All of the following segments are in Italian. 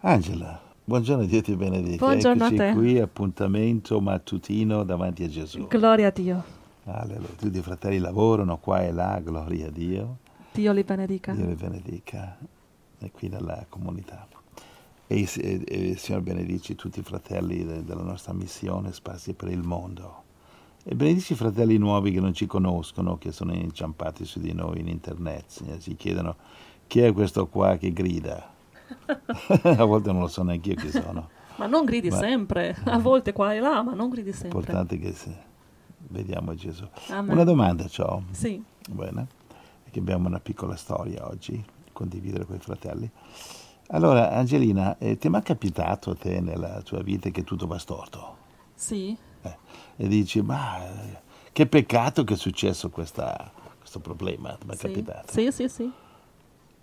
Angela, buongiorno Dio ti benedica. Buongiorno Eccoci a te. qui, appuntamento mattutino davanti a Gesù. Gloria a Dio. Alleluia. Tutti i fratelli lavorano qua e là, gloria a Dio. Dio li benedica. Dio li benedica. E qui nella comunità. E, e, e Signore benedici tutti i fratelli de, della nostra missione sparsi per il mondo. E benedici i fratelli nuovi che non ci conoscono, che sono inciampati su di noi in internet, Signore, si chiedono chi è questo qua che grida a volte non lo so neanche io chi sono. ma non gridi ma... sempre, a volte qua e là, ma non gridi sempre. Importante che sì. Vediamo Gesù. Amen. Una domanda ho. Sì. Buona. Che abbiamo una piccola storia oggi, condividere con i fratelli. Allora, Angelina, eh, ti è mai capitato a te nella tua vita che tutto va storto? Sì. Eh, e dici, ma eh, che peccato che è successo questa, questo problema, ti è mai sì. capitato? Sì, sì, sì.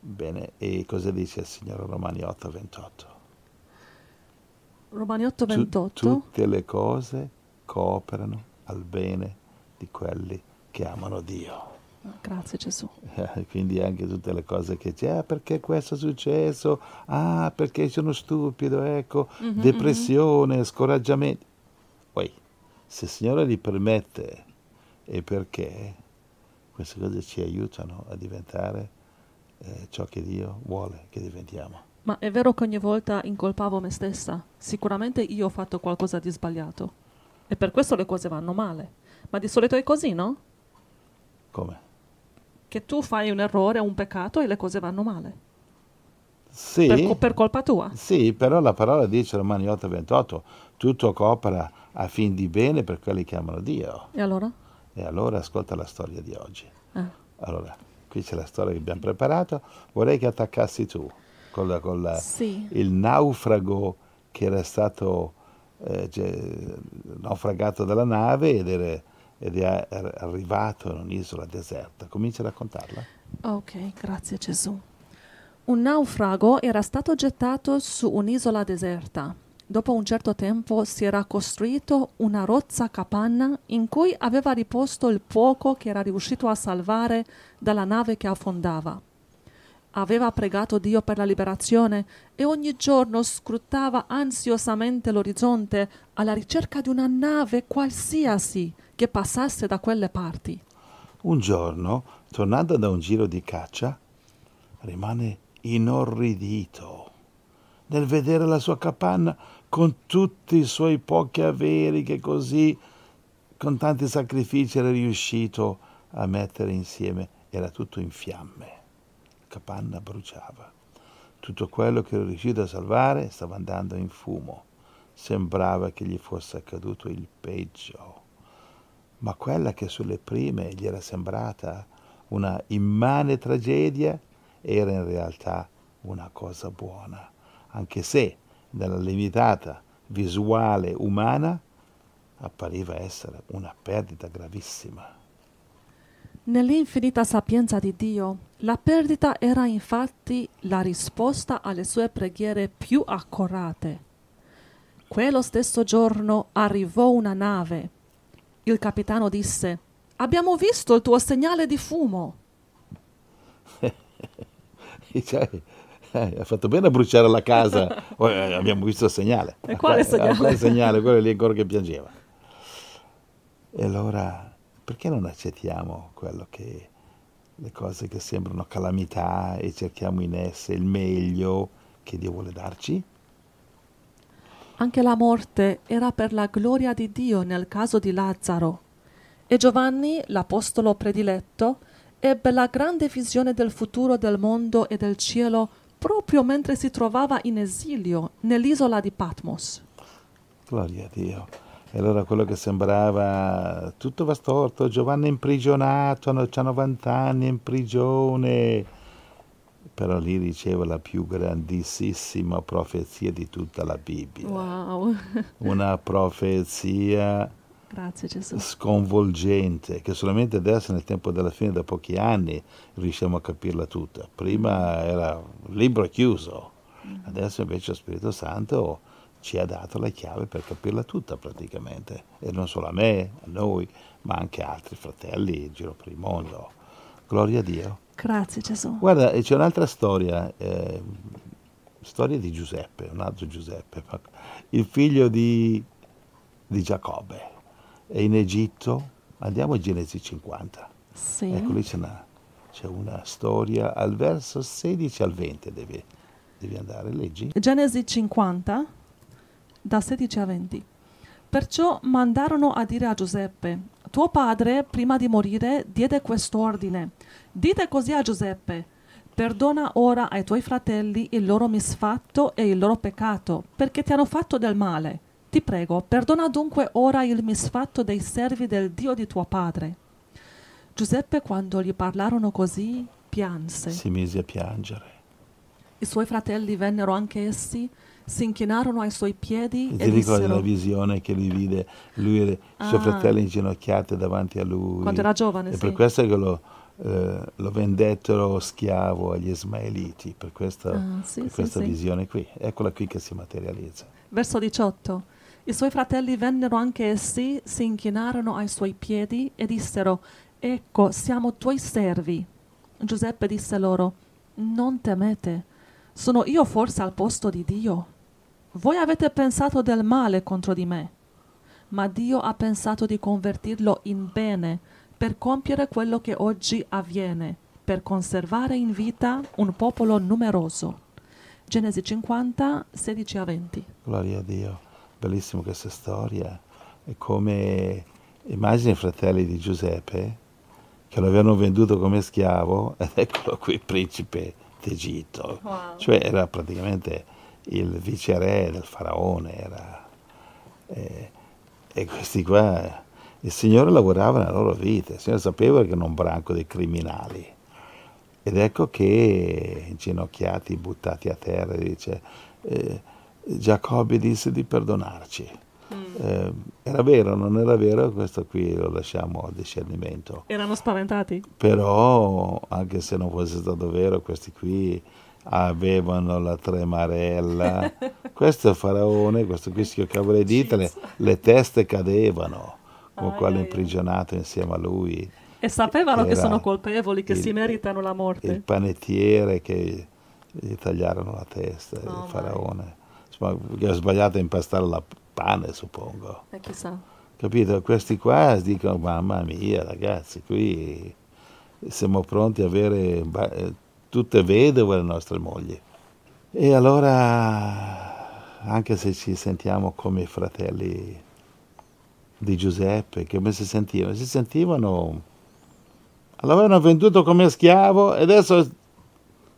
Bene, e cosa dice il Signore Romani 828? Romani 828? Tutte le cose cooperano al bene di quelli che amano Dio. Grazie Gesù. Eh, quindi anche tutte le cose che c'è, ah, perché questo è successo, ah perché sono stupido, ecco, mm -hmm, depressione, mm -hmm. scoraggiamento. Poi, se il Signore li permette e perché, queste cose ci aiutano a diventare eh, ciò che Dio vuole che diventiamo. Ma è vero che ogni volta incolpavo me stessa, sicuramente io ho fatto qualcosa di sbagliato e per questo le cose vanno male, ma di solito è così, no? Come? Che tu fai un errore, un peccato e le cose vanno male. Sì, per, per, colpa tua. Sì, però la parola dice Romani 8:28, tutto coopera a fin di bene per quelli che amano Dio. E allora? E allora ascolta la storia di oggi. Eh. Allora, qui c'è la storia che abbiamo preparato, vorrei che attaccassi tu con, la, con la, sì. il naufrago che era stato eh, cioè, naufragato dalla nave ed, era, ed è arrivato in un'isola deserta. Comincia a raccontarla. Ok, grazie Gesù. Un naufrago era stato gettato su un'isola deserta Dopo un certo tempo si era costruito una rozza capanna in cui aveva riposto il poco che era riuscito a salvare dalla nave che affondava. Aveva pregato Dio per la liberazione e ogni giorno scrutava ansiosamente l'orizzonte alla ricerca di una nave qualsiasi che passasse da quelle parti. Un giorno, tornando da un giro di caccia, rimane inorridito nel vedere la sua capanna con tutti i suoi pochi averi che così con tanti sacrifici era riuscito a mettere insieme. Era tutto in fiamme, la capanna bruciava. Tutto quello che era riuscito a salvare stava andando in fumo. Sembrava che gli fosse accaduto il peggio. Ma quella che sulle prime gli era sembrata una immane tragedia era in realtà una cosa buona, anche se dalla limitata visuale umana appariva essere una perdita gravissima. Nell'infinita sapienza di Dio, la perdita era infatti la risposta alle sue preghiere più accurate. Quello stesso giorno arrivò una nave. Il capitano disse, abbiamo visto il tuo segnale di fumo. Cioè, eh, ha fatto bene a bruciare la casa, eh, abbiamo visto il segnale. E quale eh, segnale? Il segnale, quello lì ancora che piangeva. E allora, perché non accettiamo quello che le cose che sembrano calamità e cerchiamo in esse il meglio che Dio vuole darci? Anche la morte era per la gloria di Dio nel caso di Lazzaro. E Giovanni, l'apostolo prediletto, ebbe la grande visione del futuro del mondo e del cielo proprio mentre si trovava in esilio nell'isola di Patmos. Gloria a Dio. E allora quello che sembrava tutto va storto, Giovanni è imprigionato, ha 90 anni, è in prigione. Però lì riceve la più grandissima profezia di tutta la Bibbia. Wow! Una profezia Grazie Gesù. Sconvolgente, che solamente adesso nel tempo della fine, da pochi anni, riusciamo a capirla tutta. Prima era un libro chiuso, mm. adesso invece lo Spirito Santo ci ha dato la chiave per capirla tutta praticamente. E non solo a me, a noi, ma anche a altri fratelli in giro per il mondo. Gloria a Dio. Grazie Gesù. Guarda, c'è un'altra storia, eh, storia di Giuseppe, un altro Giuseppe, il figlio di, di Giacobbe e in Egitto, andiamo a Genesi 50. Sì. Ecco lì c'è una, c'è una, storia al verso 16 al 20, devi, devi andare, leggi. Genesi 50, da 16 a 20. Perciò mandarono a dire a Giuseppe, tuo padre prima di morire diede quest'ordine. Dite così a Giuseppe, Perdona ora ai tuoi fratelli il loro misfatto e il loro peccato, perché ti hanno fatto del male. Ti prego, perdona dunque ora il misfatto dei servi del Dio di tuo padre. Giuseppe, quando gli parlarono così, pianse. Si mise a piangere. I suoi fratelli vennero anche essi, si inchinarono ai suoi piedi e, e ricordi la visione che li vide lui e ah, i suoi ah. fratelli inginocchiati davanti a lui. Quando era giovane, E sì. per questo che lo, eh, lo vendettero schiavo agli Ismaeliti, per questa, ah, sì, per sì, questa visione qui. Eccola qui che si materializza. Verso 18. I suoi fratelli vennero anche essi, si inchinarono ai suoi piedi e dissero, Ecco, siamo tuoi servi. Giuseppe disse loro, Non temete, sono io forse al posto di Dio? Voi avete pensato del male contro di me, ma Dio ha pensato di convertirlo in bene per compiere quello che oggi avviene, per conservare in vita un popolo numeroso. Genesi 50, 16 a 20. Gloria a Dio bellissima questa storia, è come immagini i fratelli di Giuseppe che lo avevano venduto come schiavo ed eccolo qui principe d'Egitto, wow. cioè era praticamente il viceré del faraone, era, eh, e questi qua, il Signore lavorava nella loro vita, il Signore sapeva che era un branco dei criminali. Ed ecco che, inginocchiati, buttati a terra, dice, eh, Giacobbe disse di perdonarci. Mm. Eh, era vero o non era vero? Questo qui lo lasciamo a discernimento. Erano spaventati? Però, anche se non fosse stato vero, questi qui avevano la tremarella. questo è faraone, questo qui schioccava le dita, le, le teste cadevano, con ah, quello imprigionato insieme a lui. E sapevano era che sono colpevoli, che il, si meritano la morte. Il panettiere che gli tagliarono la testa, oh, il faraone ha sbagliato a impastare la pane, suppongo. E eh, chissà. Capito? Questi qua dicono, mamma mia ragazzi, qui siamo pronti a avere eh, tutte vedove le nostre mogli. E allora, anche se ci sentiamo come i fratelli di Giuseppe, come si sentivano? Si sentivano, l'avevano venduto come schiavo e adesso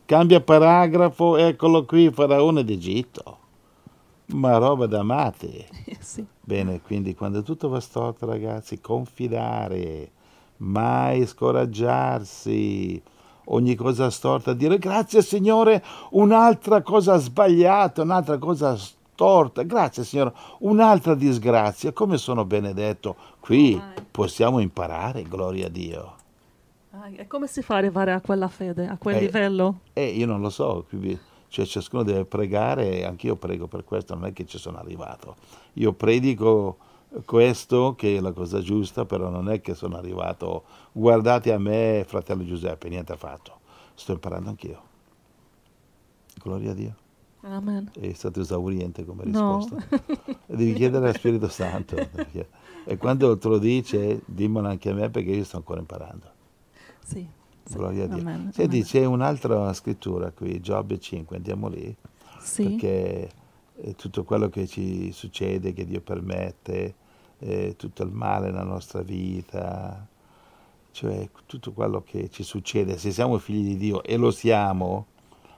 cambia paragrafo, eccolo qui, faraone d'Egitto ma roba da mate. Sì. Bene, quindi quando tutto va storto ragazzi, confidare, mai scoraggiarsi, ogni cosa storta, dire grazie Signore, un'altra cosa sbagliata, un'altra cosa storta, grazie Signore, un'altra disgrazia, come sono benedetto, qui possiamo imparare, gloria a Dio. Ah, e come si fa ad arrivare a quella fede, a quel eh, livello? Eh, io non lo so, quindi cioè ciascuno deve pregare, e anch'io prego per questo, non è che ci sono arrivato. Io predico questo che è la cosa giusta, però non è che sono arrivato, guardate a me fratello Giuseppe, niente affatto, sto imparando anch'io. Gloria a Dio. Amen. È stato esauriente come risposta. No. devi chiedere al Spirito Santo. E quando te lo dice, dimmelo anche a me perché io sto ancora imparando. Sì. Gloria a Dio. Amen. Senti, c'è un'altra scrittura qui, Giobbe 5, andiamo lì. Sì. Perché eh, tutto quello che ci succede, che Dio permette, eh, tutto il male nella nostra vita, cioè tutto quello che ci succede, se siamo figli di Dio e lo siamo,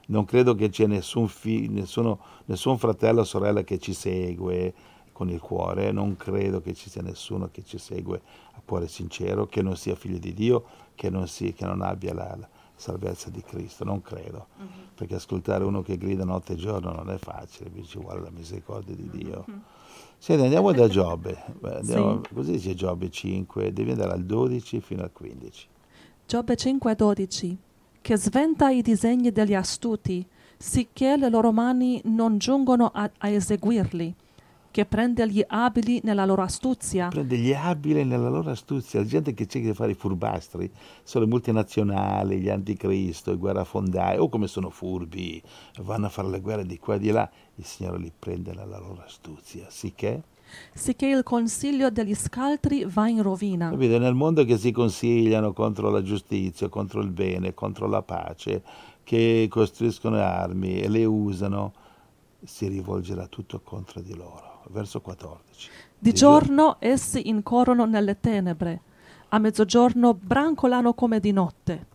non credo che c'è nessun, fi- nessuno, nessun fratello o sorella che ci segue, con il cuore, non credo che ci sia nessuno che ci segue a cuore sincero, che non sia figlio di Dio, che non, sia, che non abbia la, la, salvezza di Cristo, non credo, uh mhm. -huh. perché ascoltare uno che grida notte e giorno non è facile, ci vuole la misericordia di Dio. Uh mhm. -huh. Senti, andiamo da Giobbe, andiamo, sì. così dice Giobbe 5, devi andare al 12 fino al 15. Giobbe 5, 12, che sventa i disegni degli astuti, sicché le loro mani non giungono a, a eseguirli che prende gli abili nella loro astuzia. Prende gli abili nella loro astuzia, la gente che cerca di fare i furbastri, sono le multinazionali, gli anticristo, i guerrafondai, o oh, come sono furbi, vanno a fare le guerre di qua e di là, il Signore li prende nella loro astuzia, sicché? sicché il consiglio degli scaltri va in rovina. Capite? Nel mondo che si consigliano contro la giustizia, contro il bene, contro la pace, che costruiscono armi e le usano, si rivolgerà tutto contro di loro. Verso 14. Di, giorno essi incorrono nelle tenebre, a mezzogiorno brancolano come di notte.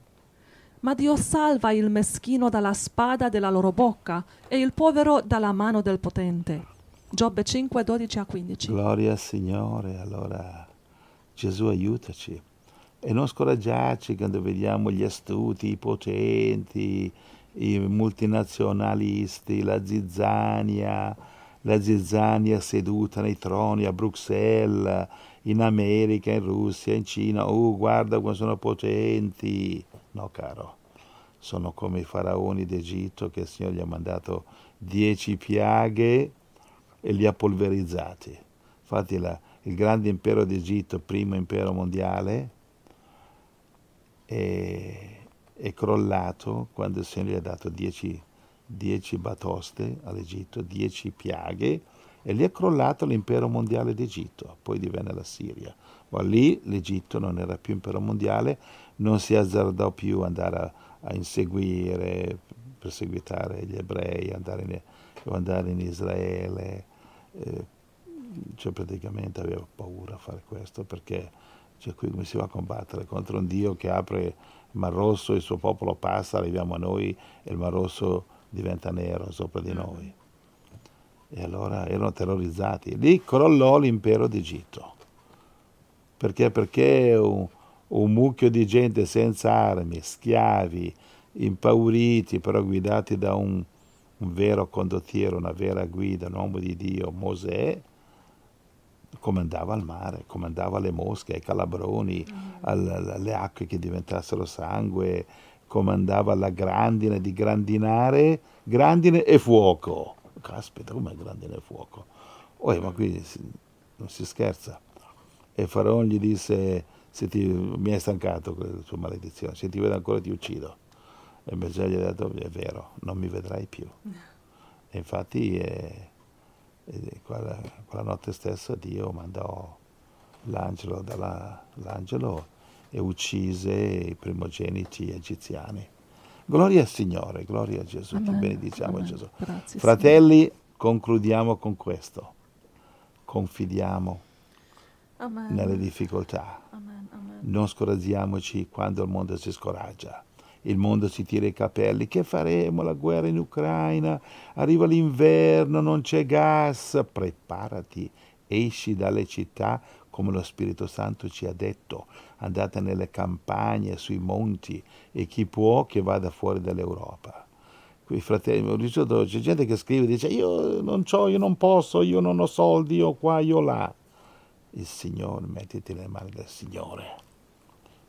Ma Dio salva il meschino dalla spada della loro bocca e il povero dalla mano del potente. Giobbe 5, 12 a 15. Gloria al Signore, allora Gesù aiutaci e non scoraggiarci quando vediamo gli astuti, i potenti, i multinazionalisti, la zizzania, la zizzania seduta nei troni a Bruxelles, in America, in Russia, in Cina, oh guarda come sono potenti. No caro, sono come i faraoni d'Egitto che il Signore gli ha mandato dieci piaghe e li ha polverizzati. Infatti la, il grande impero d'Egitto, primo impero mondiale, e è crollato quando il Signore gli ha dato dieci, dieci batoste all'Egitto, dieci piaghe, e lì è crollato l'impero mondiale d'Egitto, poi divenne la Siria. Ma lì l'Egitto non era più impero mondiale, non si azzardò più andare a, a inseguire, perseguitare gli ebrei, andare in, andare in Israele, eh, cioè praticamente aveva paura a fare questo perché cioè qui come si va a combattere contro un Dio che apre il Mar Rosso, il suo popolo passa, arriviamo a noi e il Mar Rosso diventa nero sopra di mm. noi. E allora erano terrorizzati. Lì crollò l'impero d'Egitto. Perché? Perché un, un mucchio di gente senza armi, schiavi, impauriti, però guidati da un, un vero condottiero, una vera guida, un uomo di Dio, Mosè, comandava il mare, comandava le mosche, ai calabroni, mm. al, alle acque che diventassero sangue, comandava la grandine di grandinare, grandine e fuoco. Caspita, com'è grandine e fuoco? Oh, ma qui si, non si scherza. E Faraon gli disse, ti, mi hai stancato con la tua maledizione, se ti vedo ancora ti uccido. E Bezia gli ha detto, è vero, non mi vedrai più. E infatti... Eh, e quella, quella notte stessa Dio mandò l'angelo, dalla, l'angelo e uccise i primogeniti egiziani. Gloria al Signore, gloria a Gesù, amen, benediciamo amen. Gesù. Grazie, Fratelli, Signore. concludiamo con questo. Confidiamo amen. nelle difficoltà. Non scoraggiamoci quando il mondo si scoraggia il mondo si tira i capelli, che faremo la guerra in Ucraina, arriva l'inverno, non c'è gas, preparati, esci dalle città come lo Spirito Santo ci ha detto, andate nelle campagne, sui monti e chi può che vada fuori dall'Europa. Qui fratelli, c'è gente che scrive dice io non ho, io non posso, io non ho soldi, io qua, io là. Il Signore, mettiti nelle mani del Signore.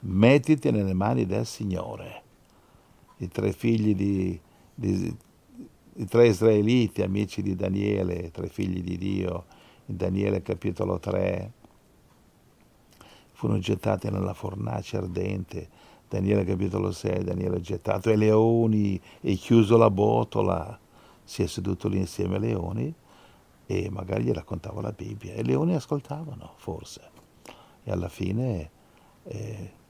Mettiti nelle mani del Signore i tre figli di, di i tre israeliti, amici di Daniele, tre figli di Dio, in Daniele capitolo 3, furono gettati nella fornace ardente, Daniele capitolo 6, Daniele gettato ai leoni e chiuso la botola, si è seduto lì insieme ai leoni e magari gli raccontava la Bibbia e i leoni ascoltavano forse e alla fine... Eh,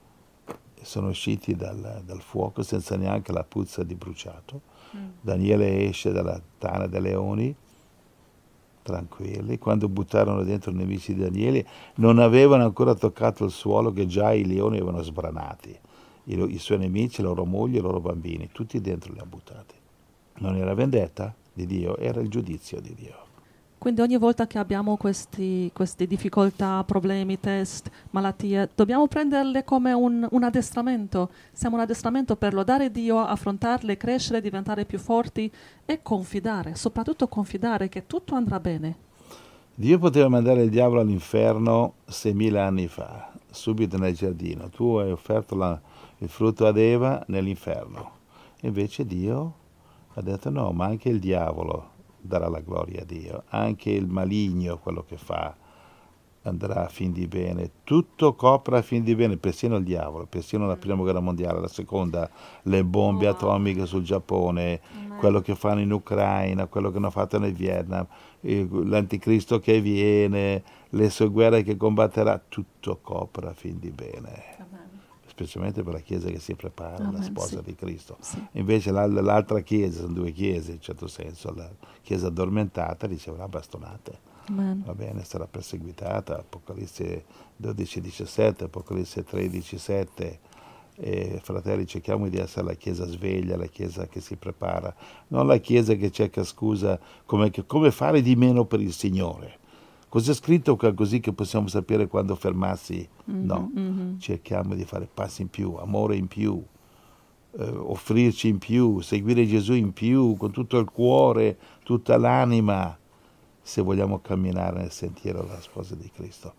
sono usciti dal, dal, fuoco senza neanche la puzza di bruciato. Mm. Daniele esce dalla tana dei leoni, tranquilli. Quando buttarono dentro i nemici di Daniele, non avevano ancora toccato il suolo che già i leoni avevano sbranati. I, i suoi nemici, la loro moglie, i loro bambini, tutti dentro li ha buttati. Non era vendetta di Dio, era il giudizio di Dio. Quindi ogni volta che abbiamo questi, queste difficoltà, problemi, test, malattie, dobbiamo prenderle come un, un addestramento. Siamo un addestramento per lodare Dio, affrontarle, crescere, diventare più forti e confidare, soprattutto confidare che tutto andrà bene. Dio poteva mandare il diavolo all'inferno 6.000 anni fa, subito nel giardino. Tu hai offerto la, il frutto ad Eva nell'inferno. Invece Dio ha detto no, ma anche il diavolo darà la gloria a Dio. Anche il maligno, quello che fa, andrà a fin di bene. Tutto copre a fin di bene, persino il diavolo, persino la mm. prima guerra mondiale, la seconda, le bombe atomiche sul Giappone, quello che fanno in Ucraina, quello che hanno fatto nel Vietnam, l'anticristo che viene, le sue guerre che combatterà, tutto copre a fin di bene specialmente per la Chiesa che si prepara, Amen, ah, la sposa sì. di Cristo. Sì. Invece l'altra Chiesa, sono due Chiese in certo senso, la Chiesa addormentata riceverà bastonate. Amen. Va bene, sarà perseguitata, Apocalisse 12, 17, Apocalisse 13, 7. E, fratelli, cerchiamo di essere la Chiesa sveglia, la Chiesa che si prepara, non la Chiesa che cerca scusa come, come fare di meno per il Signore Cos'è scritto così che possiamo sapere quando fermarsi? Mm-hmm, no, mm-hmm. cerchiamo di fare passi in più, amore in più, eh, offrirci in più, seguire Gesù in più, con tutto il cuore, tutta l'anima, se vogliamo camminare nel sentiero della sposa di Cristo.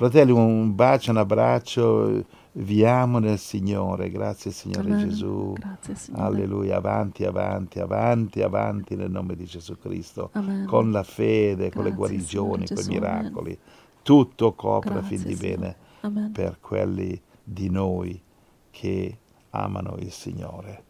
Fratelli, un bacio, un abbraccio, vi amo nel Signore, grazie Signore Amen. Gesù. Grazie, Signore. Alleluia, avanti, avanti, avanti, avanti nel nome di Gesù Cristo, Amen. con la fede, grazie, con le guarigioni, con i miracoli. Amen. Tutto copre grazie, fin di bene per quelli di noi che amano il Signore.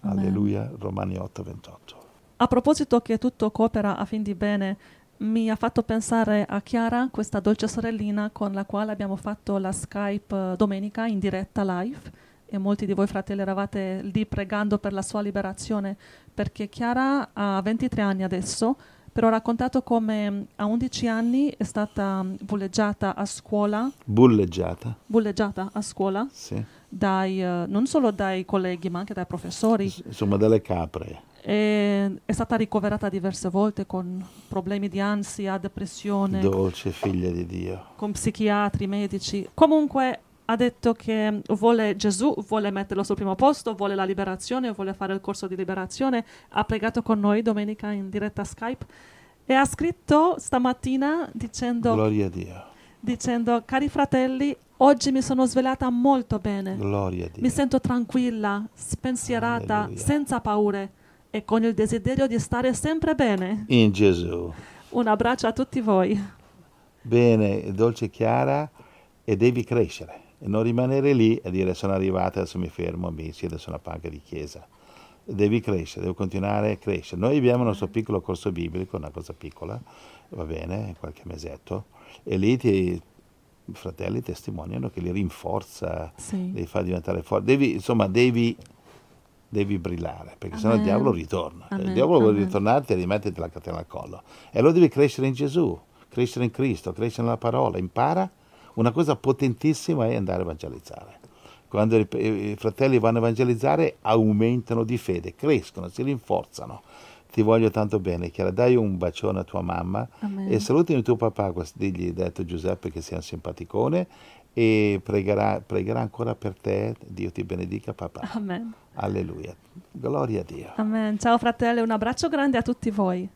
Alleluia, Romani 8, 28. A proposito che tutto coopera a fin di bene, mi ha fatto pensare a Chiara, questa dolce sorellina con la quale abbiamo fatto la Skype eh, domenica in diretta live e molti di voi fratelli eravate lì pregando per la sua liberazione perché Chiara ha 23 anni adesso però ha raccontato come mm, a 11 anni è stata mm, bulleggiata a scuola. Bulleggiata? Bulleggiata a scuola? Sì. Dai, eh, non solo dai colleghi, ma anche dai professori. Insomma, dalle capre. E è stata ricoverata diverse volte con problemi di ansia, depressione. Dolce figlia di Dio. Con psichiatri, medici. Comunque ha detto che vuole Gesù, vuole metterlo sul primo posto, vuole la liberazione, vuole fare il corso di liberazione. Ha pregato con noi domenica in diretta Skype e ha scritto stamattina dicendo... Gloria a Dio. Dicendo, cari fratelli, Oggi mi sono svelata molto bene. Mi sento tranquilla, spensierata, Alleluia. senza paure e con il desiderio di stare sempre bene. In Gesù. Un abbraccio a tutti voi. Bene, dolce Chiara, e devi crescere e non rimanere lì e dire sono arrivata, adesso mi fermo, amici, adesso sono panca di chiesa. Devi crescere, devo continuare a crescere. Noi abbiamo il nostro piccolo corso biblico, una cosa piccola, va bene, qualche mesetto, e lì ti, fratelli testimoniano che li rinforza, sì. li fa diventare forti. Devi, insomma, devi devi brillare, perché sennò il diavolo ritorna. Cioè, amen. Il diavolo vuole ritornarti e rimetterti la catena al collo. E allora devi crescere in Gesù, crescere in Cristo, crescere nella parola, impara. Una cosa potentissima è andare a evangelizzare. Quando i fratelli vanno a evangelizzare aumentano di fede, crescono, si rinforzano. Ti voglio tanto bene, Chiara. Dai un bacione a tua mamma Amen. e salutami tuo papà, digli detto Giuseppe che sia un simpaticone e pregherà, pregherà, ancora per te, Dio ti benedica papà. Amen. Alleluia. Gloria a Dio. Amen. Ciao fratelli, un abbraccio grande a tutti voi.